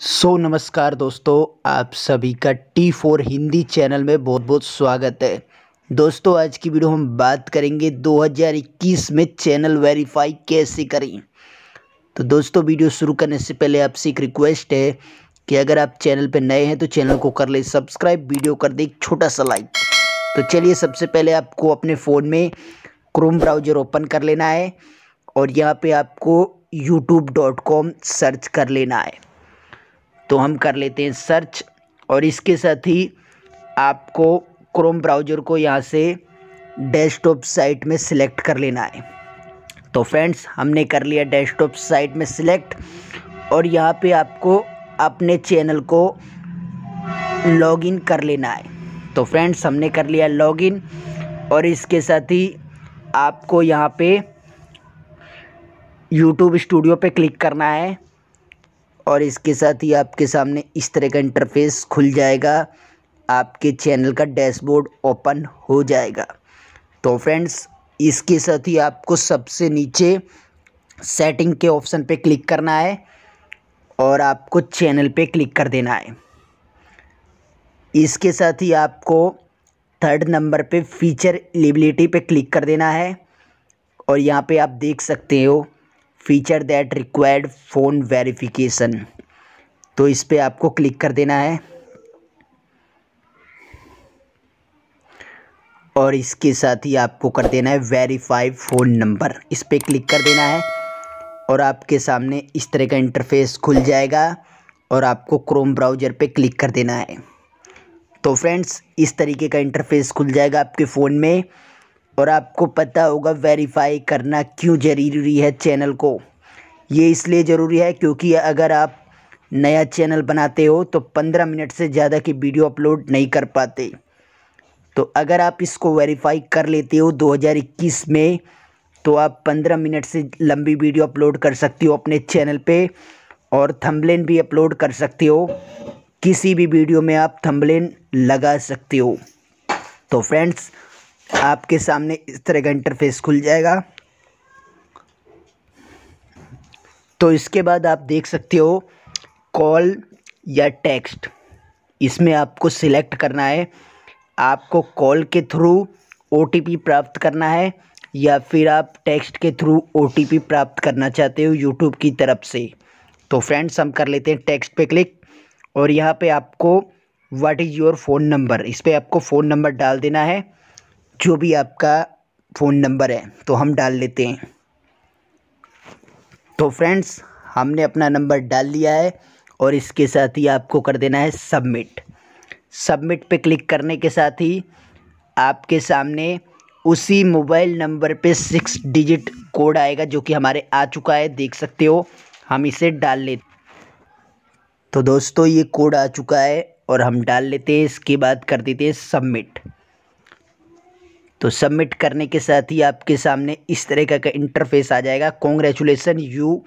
सो so, नमस्कार दोस्तों आप सभी का टी फोर हिंदी चैनल में बहुत बहुत स्वागत है दोस्तों आज की वीडियो हम बात करेंगे 2021 में चैनल वेरीफाई कैसे करें तो दोस्तों वीडियो शुरू करने से पहले आपसे एक रिक्वेस्ट है कि अगर आप चैनल पर नए हैं तो चैनल को कर ले सब्सक्राइब वीडियो कर दे एक छोटा सा लाइक तो चलिए सबसे पहले आपको अपने फ़ोन में क्रोम ब्राउजर ओपन कर लेना है और यहाँ पर आपको यूट्यूब सर्च कर लेना है तो हम कर लेते हैं सर्च और इसके साथ ही आपको क्रोम ब्राउज़र को यहाँ से डेस्कटॉप साइट में सिलेक्ट कर लेना है तो फ्रेंड्स हमने कर लिया डेस्कटॉप साइट में सिलेक्ट और यहाँ पे आपको अपने चैनल को लॉगिन कर लेना है तो फ्रेंड्स हमने कर लिया लॉगिन और इसके साथ ही आपको यहाँ पे यूट्यूब स्टूडियो पे क्लिक करना है और इसके साथ ही आपके सामने इस तरह का इंटरफेस खुल जाएगा आपके चैनल का डैशबोर्ड ओपन हो जाएगा तो फ्रेंड्स इसके साथ ही आपको सबसे नीचे सेटिंग के ऑप्शन पे क्लिक करना है और आपको चैनल पे क्लिक कर देना है इसके साथ ही आपको थर्ड नंबर पे फीचर एलिबिलिटी पे क्लिक कर देना है और यहाँ पे आप देख सकते हो feature that required phone verification तो इस पर आपको क्लिक कर देना है और इसके साथ ही आपको कर देना है वेरीफाई फ़ोन नंबर इस पर क्लिक कर देना है और आपके सामने इस तरह का इंटरफेस खुल जाएगा और आपको क्रोम ब्राउज़र पे क्लिक कर देना है तो फ्रेंड्स इस तरीके का इंटरफेस खुल जाएगा आपके फ़ोन में और आपको पता होगा वेरीफाई करना क्यों ज़रूरी है चैनल को ये इसलिए ज़रूरी है क्योंकि अगर आप नया चैनल बनाते हो तो पंद्रह मिनट से ज़्यादा की वीडियो अपलोड नहीं कर पाते तो अगर आप इसको वेरीफाई कर लेते हो 2021 में तो आप 15 मिनट से लंबी वीडियो अपलोड कर सकते हो अपने चैनल पे और थंबलेन भी अपलोड कर सकते हो किसी भी वीडियो में आप थंबलेन लगा सकते हो तो फ्रेंड्स आपके सामने इस तरह का इंटरफेस खुल जाएगा तो इसके बाद आप देख सकते हो कॉल या टेक्स्ट इसमें आपको सिलेक्ट करना है आपको कॉल के थ्रू ओ प्राप्त करना है या फिर आप टेक्स्ट के थ्रू ओ प्राप्त करना चाहते हो यूट्यूब की तरफ से तो फ्रेंड्स हम कर लेते हैं टेक्स्ट पे क्लिक और यहाँ पे आपको what is your phone number इस पर आपको फ़ोन नंबर डाल देना है जो भी आपका फ़ोन नंबर है तो हम डाल लेते हैं तो फ्रेंड्स हमने अपना नंबर डाल लिया है और इसके साथ ही आपको कर देना है सबमिट सबमिट पे क्लिक करने के साथ ही आपके सामने उसी मोबाइल नंबर पे सिक्स डिजिट कोड आएगा जो कि हमारे आ चुका है देख सकते हो हम इसे डाल लेते तो दोस्तों ये कोड आ चुका है और हम डाल लेते हैं इसके बाद कर देते हैं सबमिट तो सबमिट करने के साथ ही आपके सामने इस तरह का, का इंटरफेस आ जाएगा congratulations you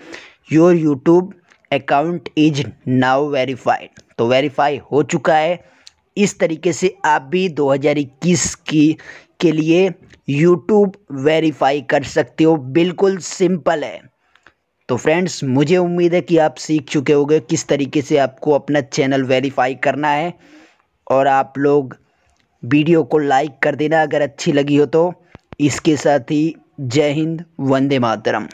your YouTube account is now verified तो वेरीफाई हो चुका है इस तरीके से आप भी 2021 की के लिए यूट्यूब वेरीफाई कर सकते हो बिल्कुल सिंपल है तो फ्रेंड्स मुझे उम्मीद है कि आप सीख चुके होंगे किस तरीके से आपको अपना चैनल वेरीफाई करना है और आप लोग वीडियो को लाइक कर देना अगर अच्छी लगी हो तो इसके साथ ही जय हिंद वंदे मातरम